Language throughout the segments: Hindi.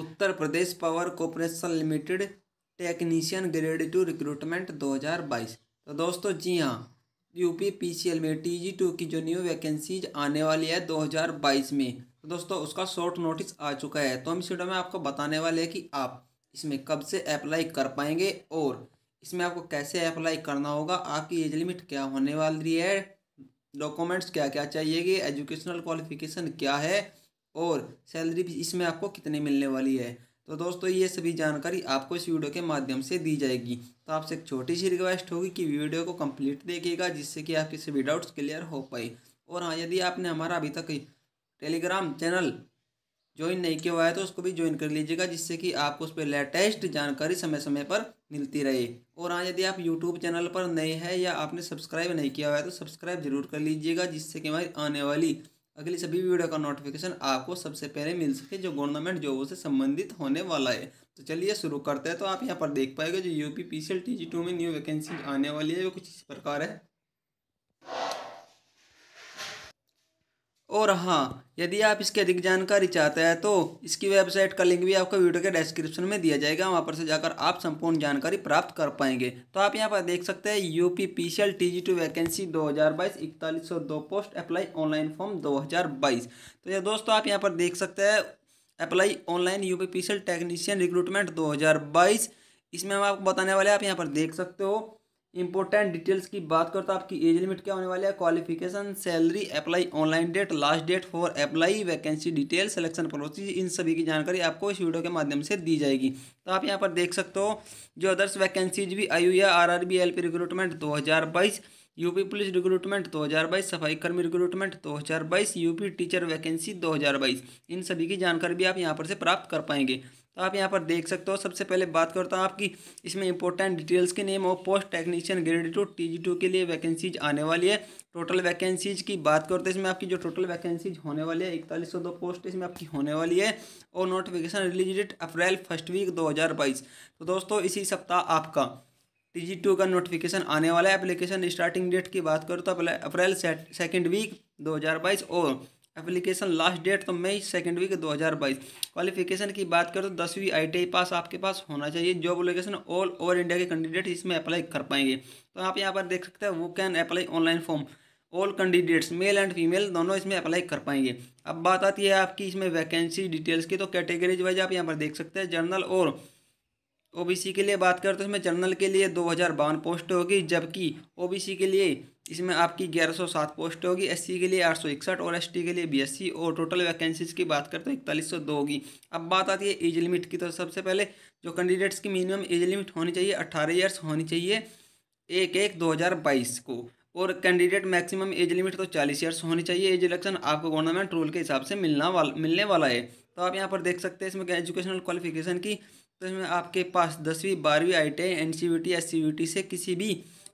उत्तर Pradesh power corporation limited technician grade two recruitment 2022 तो दोस्तों जी हाँ यूपी पीसीएल में टीजी टू की जो न्यू वैकेंसीज आने वाली है 2022 में तो दोस्तों उसका शॉर्ट नोटिस आ चुका है तो हम इस वीडियो में आपको बताने वाले हैं कि आप इसमें कब से अप्लाई कर पाएंगे और इसमें आपको कैसे अप्लाई करना होगा आपकी एज लिमिट क्या होने वाली है डॉक्यूमेंट्स क्या क्या चाहिएगी एजुकेशनल क्वालिफिकेशन क्या है और सैलरी भी इसमें आपको कितनी मिलने वाली है तो दोस्तों ये सभी जानकारी आपको इस वीडियो के माध्यम से दी जाएगी तो आपसे एक छोटी सी रिक्वेस्ट होगी कि वीडियो को कंप्लीट देखिएगा जिससे कि आपके सभी डाउट्स क्लियर हो पाए और हाँ यदि आपने हमारा अभी तक टेलीग्राम चैनल ज्वाइन नहीं किया हुआ है तो उसको भी ज्वाइन कर लीजिएगा जिससे कि आपको उस पर लेटेस्ट जानकारी समय समय पर मिलती रहे और हाँ यदि आप यूट्यूब चैनल पर नए हैं या आपने सब्सक्राइब नहीं किया हुआ है तो सब्सक्राइब जरूर कर लीजिएगा जिससे कि हमारी आने वाली अगली सभी वीडियो का नोटिफिकेशन आपको सबसे पहले मिल सके जो गवर्नमेंट जॉबों से संबंधित होने वाला है तो चलिए शुरू करते हैं तो आप यहाँ पर देख पाएगा जो U P P C L T G two में न्यू वैकेंसी आने वाली है वो कुछ इस प्रकार है और हाँ यदि आप इसकी अधिक जानकारी चाहते हैं तो इसकी वेबसाइट का लिंक भी आपको वीडियो के डिस्क्रिप्शन में दिया जाएगा वहाँ पर से जाकर आप संपूर्ण जानकारी प्राप्त कर पाएंगे तो आप यहाँ पर देख सकते हैं U P P C L T G two vacancy दो हज़ार बाईस इकतालीस सौ दो पोस्ट अप्लाई ऑनलाइन फॉर्म दो हज़ार बाईस तो ये दोस्तों आप यहाँ पर देख सकते हैं apply online U P P C L technician recruitment दो हज़ार बाईस इसमें हम आपको बताने वाले आप यहाँ पर देख सकते हो इंपॉर्टेंट डिटेल्स की बात करता तो आपकी एज लिमिट क्या होने वाली है qualification salary apply online date last date for apply vacancy detail selection process इन सभी की जानकारी आपको इस वीडियो के माध्यम से दी जाएगी तो आप यहाँ पर देख सकते हो जो अदर्स वैकेंसीज भी आई हुई है R R B L P recruitment दो हज़ार बाईस यूपी पुलिस रिक्रूटमेंट बाईस सफाई कर्मी रिक्रूटमेंट 2022 यूपी टीचर वैकेंसी बाईस इन सभी की जानकारी भी आप यहाँ पर से प्राप्त कर पाएंगे तो आप यहाँ पर देख सकते हो सबसे पहले बात करता हूँ आपकी इसमें इंपॉर्टेंट डिटेल्स के नेम और post technician grade two T G two के लिए वैकेंसीज आने वाली है टोटल वैकेंसीज की बात करते हैं इसमें आपकी जो टोटल वैकेंसीज होने वाली है इकतालीस सौ दो पोस्ट इसमें आपकी होने वाली है और notification release date April first week दो हज़ार बाईस तो दोस्तों इसी सप्ताह आपका टी जी टू का नोटिफिकेशन आने वाला है एप्लीकेशन स्टार्टिंग डेट की बात करो तो अप्रैल सेकेंड वीक दो हज़ार बाईस और एप्लीकेशन लास्ट डेट तो मई सेकेंड वीक दो हज़ार बाईस क्वालिफिकेशन की बात करें तो दसवीं आईटीआई पास आपके पास होना चाहिए job location all over India के कैंडिडेट इसमें अप्लाई कर पाएंगे तो आप यहाँ पर देख सकते हैं वो can apply online form all candidates male and female दोनों इसमें अप्लाई कर पाएंगे अब बात आती है आपकी इसमें वैकेंसी डिटेल्स की तो कैटेगरीज वाइज आप यहाँ पर देख सकते हैं जनरल और ओबीसी के लिए बात करें तो इसमें जनरल के लिए दो हज़ार बावन पोस्ट होगी जबकि ओबीसी के लिए इसमें आपकी ग्यारह सौ सात पोस्ट होगी एससी के लिए आठ सौ इकसठ और एसटी के लिए बीएससी और टोटल वैकेंसीज की बात करें तो इकतालीस सौ दो होगी अब बात आती है एज लिमिट की तो सबसे पहले जो कैंडिडेट्स की मिनिमम एज लिमिट होनी चाहिए अट्ठारह ईयर्स होनी चाहिए एक एक दो हज़ार बाईस को और कैंडिडेट मैक्सिमम एज लिमिट तो चालीस ईयर्स होनी चाहिए एज इलेक्शन आपको गवर्नमेंट रूल के हिसाब से मिलना वाला मिलने वाला है तो आप यहाँ पर देख सकते हैं इसमें एजुकेशनल क्वालिफिकेशन की तो इसमें आपके पास दसवीं बारहवीं I T N C U T S C T से किसी भी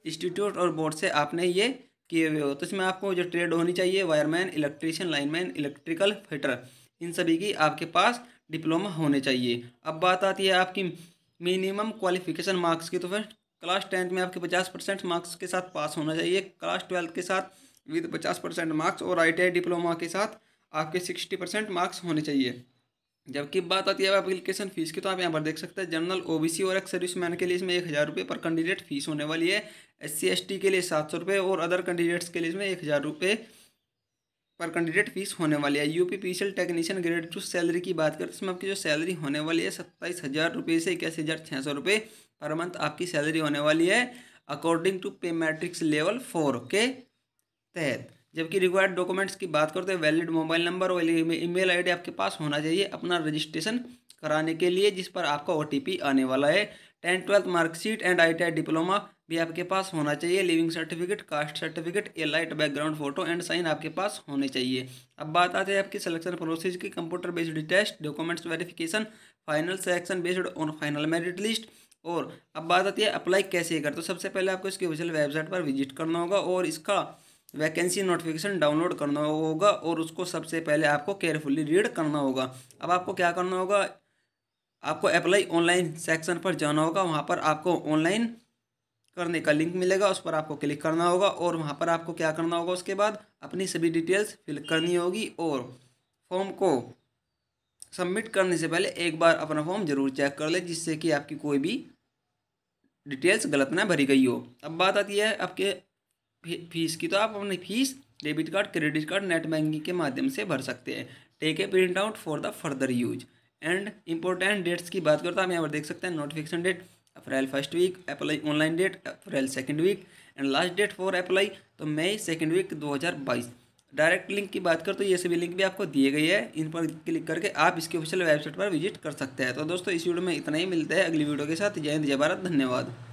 इंस्टीट्यूट और बोर्ड से आपने ये किए हुए हो तो इसमें आपको जो ट्रेड होनी चाहिए wireman electrician lineman electrical fitter इन सभी की आपके पास डिप्लोमा होने चाहिए अब बात आती है आपकी मिनिमम क्वालिफिकेशन मार्क्स की तो फिर क्लास टेंथ में आपके पचास परसेंट मार्क्स के साथ पास होना चाहिए क्लास ट्वेल्थ के साथ विद पचास परसेंट मार्क्स और आई डिप्लोमा के साथ आपके सिक्सटी परसेंट मार्क्स होने चाहिए जबकि बात आती है एप्लीकेशन फीस की तो आप यहाँ पर देख सकते हैं जनरल ओबीसी और एक्स मैन के लिए इसमें एक हज़ार रुपये पर कैंडिडेट फीस होने वाली है एस सी के लिए सात सौ रुपये और अदर कैंडिडेट्स के लिए इसमें एक हज़ार रुपये पर कैंडिडेट फीस होने वाली है UP L technician grade two salary की बात करें तो इसमें आपकी जो सैलरी होने वाली है सत्ताईस हज़ार रुपये से इक्यासी हज़ार छः सौ रुपये पर मंथ आपकी सैलरी होने वाली है according to pay matrix level four के तहत जबकि रिक्वायर्ड डॉक्यूमेंट्स की बात करते हैं वैलिड मोबाइल नंबर और ईमेल आईडी आपके पास होना चाहिए अपना रजिस्ट्रेशन कराने के लिए जिस पर आपका ओ आने वाला है tenth twelfth marksheet and I diploma भी आपके पास होना चाहिए living certificate caste certificate a light background photo and sign आपके पास होने चाहिए अब बात आती है आपकी सिलेक्शन प्रोसेस की computer based test documents verification final selection based on final merit list और अब बात आती है अप्लाई कैसे करते तो सबसे पहले आपको इसकी ऑफिशियल वेबसाइट पर विजिट करना होगा और इसका वैकेंसी नोटिफिकेशन डाउनलोड करना होगा और उसको सबसे पहले आपको केयरफुली रीड करना होगा अब आपको क्या करना होगा आपको अप्लाई ऑनलाइन सेक्शन पर जाना होगा वहाँ पर आपको ऑनलाइन करने का लिंक मिलेगा उस पर आपको क्लिक करना होगा और वहाँ पर आपको क्या करना होगा उसके बाद अपनी सभी डिटेल्स फिल करनी होगी और फॉर्म को सबमिट करने से पहले एक बार अपना फॉर्म ज़रूर चेक कर ले जिससे कि आपकी कोई भी डिटेल्स गलत ना भरी गई हो अब बात आती है आपके फीस की तो आप अपनी fees debit card credit card net banking के माध्यम से भर सकते हैं take a print out for the further use and important dates की बात करता हूँ हम यहाँ पर देख सकते हैं notification date April first week apply online date April second week and last date for apply तो मई सेकेंड वीक दो हज़ार बाईस डायरेक्ट लिंक की बात कर तो ये सभी लिंक भी आपको दिए गई है इन पर क्लिक करके आप इसकी ऑफिशियल वेबसाइट पर विजिट कर सकते हैं तो दोस्तों इस वीडियो में इतना ही मिलता है अगली वीडियो के साथ जय हिंद जय भारत धन्यवाद